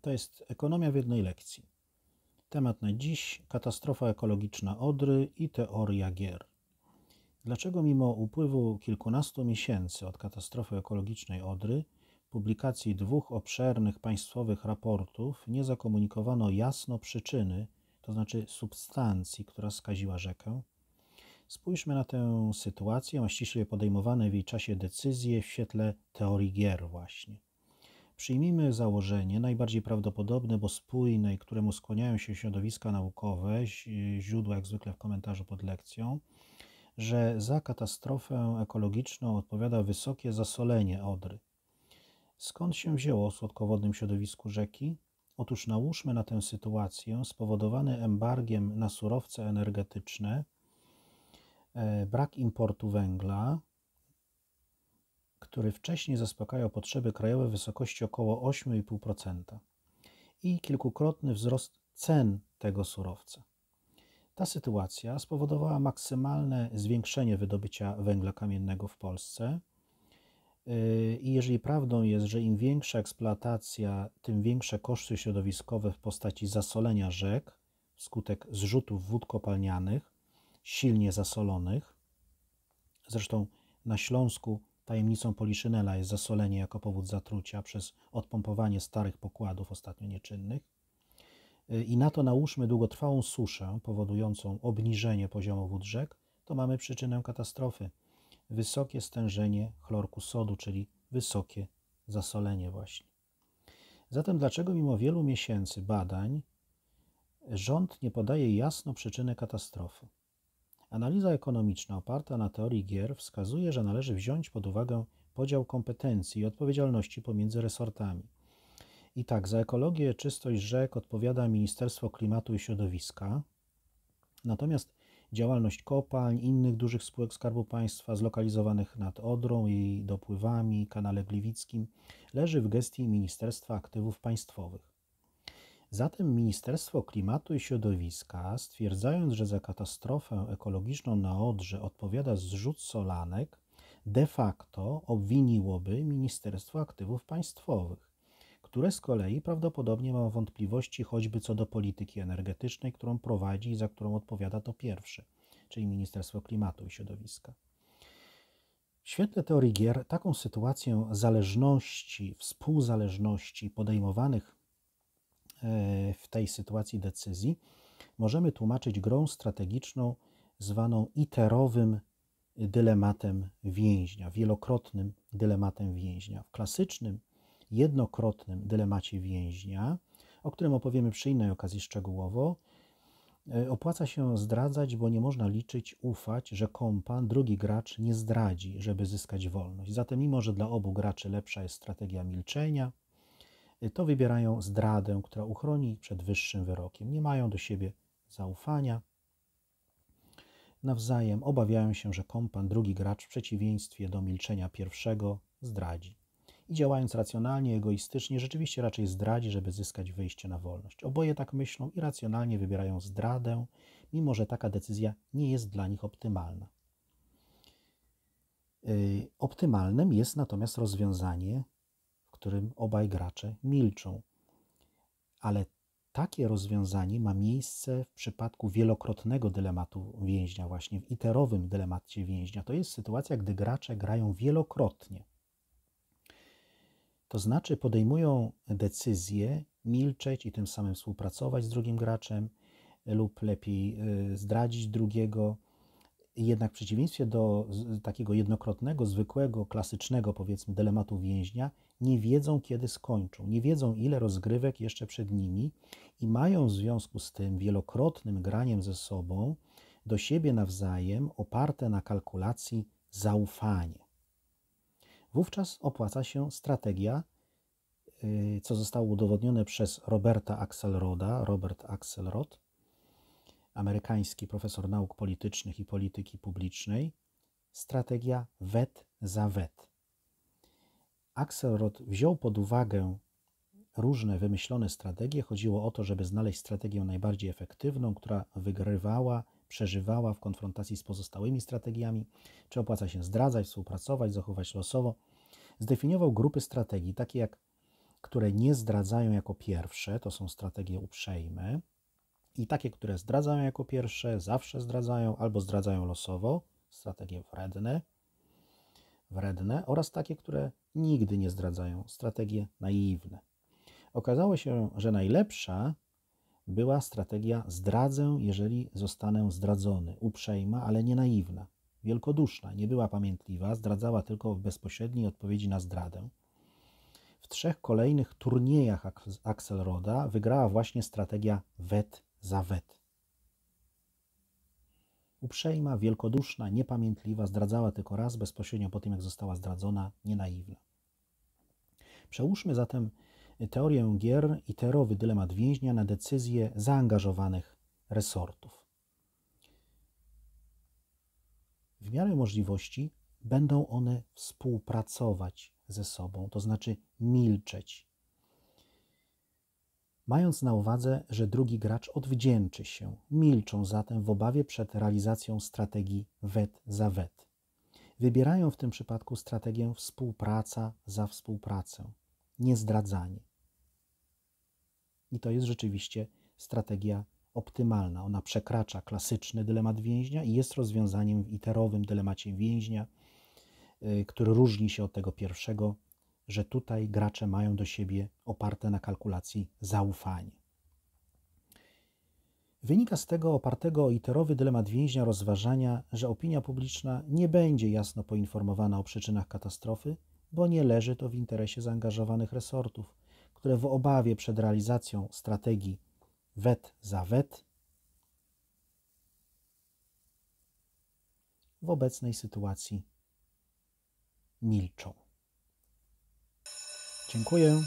To jest ekonomia w jednej lekcji. Temat na dziś: katastrofa ekologiczna Odry i teoria gier. Dlaczego mimo upływu kilkunastu miesięcy od katastrofy ekologicznej Odry, publikacji dwóch obszernych państwowych raportów, nie zakomunikowano jasno przyczyny, to znaczy substancji, która skaziła rzekę? Spójrzmy na tę sytuację, a ściśle podejmowane w jej czasie decyzje w świetle teorii gier właśnie. Przyjmijmy założenie, najbardziej prawdopodobne, bo spójne i któremu skłaniają się środowiska naukowe, źródła jak zwykle w komentarzu pod lekcją, że za katastrofę ekologiczną odpowiada wysokie zasolenie Odry. Skąd się wzięło w słodkowodnym środowisku rzeki? Otóż nałóżmy na tę sytuację spowodowany embargiem na surowce energetyczne, e, brak importu węgla, który wcześniej zaspokajał potrzeby krajowe w wysokości około 8,5% i kilkukrotny wzrost cen tego surowca. Ta sytuacja spowodowała maksymalne zwiększenie wydobycia węgla kamiennego w Polsce. Y, I jeżeli prawdą jest, że im większa eksploatacja, tym większe koszty środowiskowe w postaci zasolenia rzek wskutek zrzutów wód kopalnianych, silnie zasolonych. Zresztą na Śląsku Tajemnicą poliszynela jest zasolenie jako powód zatrucia przez odpompowanie starych pokładów ostatnio nieczynnych. I na to nałóżmy długotrwałą suszę powodującą obniżenie poziomu wód rzek, to mamy przyczynę katastrofy. Wysokie stężenie chlorku sodu, czyli wysokie zasolenie właśnie. Zatem dlaczego mimo wielu miesięcy badań rząd nie podaje jasno przyczyny katastrofy? Analiza ekonomiczna oparta na teorii gier wskazuje, że należy wziąć pod uwagę podział kompetencji i odpowiedzialności pomiędzy resortami. I tak, za ekologię, czystość rzek odpowiada Ministerstwo Klimatu i Środowiska, natomiast działalność kopalń, innych dużych spółek Skarbu Państwa zlokalizowanych nad Odrą i dopływami, kanale Gliwickim leży w gestii Ministerstwa Aktywów Państwowych. Zatem Ministerstwo Klimatu i Środowiska, stwierdzając, że za katastrofę ekologiczną na Odrze odpowiada zrzut solanek, de facto obwiniłoby Ministerstwo Aktywów Państwowych, które z kolei prawdopodobnie ma wątpliwości choćby co do polityki energetycznej, którą prowadzi i za którą odpowiada to pierwsze, czyli Ministerstwo Klimatu i Środowiska. W świetle teorii gier taką sytuację zależności, współzależności podejmowanych E, w tej sytuacji decyzji możemy tłumaczyć grą strategiczną zwaną iterowym dylematem więźnia, wielokrotnym dylematem więźnia. W klasycznym, jednokrotnym dylemacie więźnia, o którym opowiemy przy innej okazji szczegółowo, e, opłaca się zdradzać, bo nie można liczyć, ufać, że kompan, drugi gracz nie zdradzi, żeby zyskać wolność. Zatem, mimo że dla obu graczy lepsza jest strategia milczenia, to wybierają zdradę, która uchroni ich przed wyższym wyrokiem. Nie mają do siebie zaufania. Nawzajem obawiają się, że kompan, drugi gracz, w przeciwieństwie do milczenia pierwszego, zdradzi. I działając racjonalnie, egoistycznie, rzeczywiście raczej zdradzi, żeby zyskać wyjście na wolność. Oboje tak myślą i racjonalnie wybierają zdradę, mimo że taka decyzja nie jest dla nich optymalna. Y, optymalnym jest natomiast rozwiązanie którym obaj gracze milczą. Ale takie rozwiązanie ma miejsce w przypadku wielokrotnego dylematu więźnia, właśnie w iterowym dylemacie więźnia. To jest sytuacja, gdy gracze grają wielokrotnie. To znaczy podejmują decyzję milczeć i tym samym współpracować z drugim graczem lub lepiej y, zdradzić drugiego jednak w przeciwieństwie do takiego jednokrotnego, zwykłego, klasycznego, powiedzmy, dylematu więźnia, nie wiedzą, kiedy skończą, nie wiedzą, ile rozgrywek jeszcze przed nimi i mają w związku z tym wielokrotnym graniem ze sobą, do siebie nawzajem, oparte na kalkulacji, zaufanie. Wówczas opłaca się strategia, y, co zostało udowodnione przez Roberta Axelroda, Robert Axelrod, amerykański profesor nauk politycznych i polityki publicznej, strategia wet za wet. Axelrod wziął pod uwagę różne wymyślone strategie. Chodziło o to, żeby znaleźć strategię najbardziej efektywną, która wygrywała, przeżywała w konfrontacji z pozostałymi strategiami, czy opłaca się zdradzać, współpracować, zachować losowo. Zdefiniował grupy strategii, takie jak które nie zdradzają jako pierwsze, to są strategie uprzejme, i takie, które zdradzają jako pierwsze, zawsze zdradzają albo zdradzają losowo, strategie wredne, wredne oraz takie, które nigdy nie zdradzają, strategie naiwne. Okazało się, że najlepsza była strategia zdradzę, jeżeli zostanę zdradzony, uprzejma, ale nie naiwna, wielkoduszna, nie była pamiętliwa, zdradzała tylko w bezpośredniej odpowiedzi na zdradę. W trzech kolejnych turniejach Axelroda wygrała właśnie strategia wet Zawet. Uprzejma, wielkoduszna, niepamiętliwa, zdradzała tylko raz bezpośrednio po tym, jak została zdradzona, nienaiwna. Przełóżmy zatem teorię gier i terowy dylemat więźnia na decyzje zaangażowanych resortów. W miarę możliwości będą one współpracować ze sobą, to znaczy milczeć mając na uwadze, że drugi gracz odwdzięczy się. Milczą zatem w obawie przed realizacją strategii wet za wet. Wybierają w tym przypadku strategię współpraca za współpracę, niezdradzanie. I to jest rzeczywiście strategia optymalna. Ona przekracza klasyczny dylemat więźnia i jest rozwiązaniem w iterowym dylemacie więźnia, y, który różni się od tego pierwszego że tutaj gracze mają do siebie oparte na kalkulacji zaufanie. Wynika z tego opartego o iterowy dylemat więźnia rozważania, że opinia publiczna nie będzie jasno poinformowana o przyczynach katastrofy, bo nie leży to w interesie zaangażowanych resortów, które w obawie przed realizacją strategii wet za wet w obecnej sytuacji milczą. Dziękuję.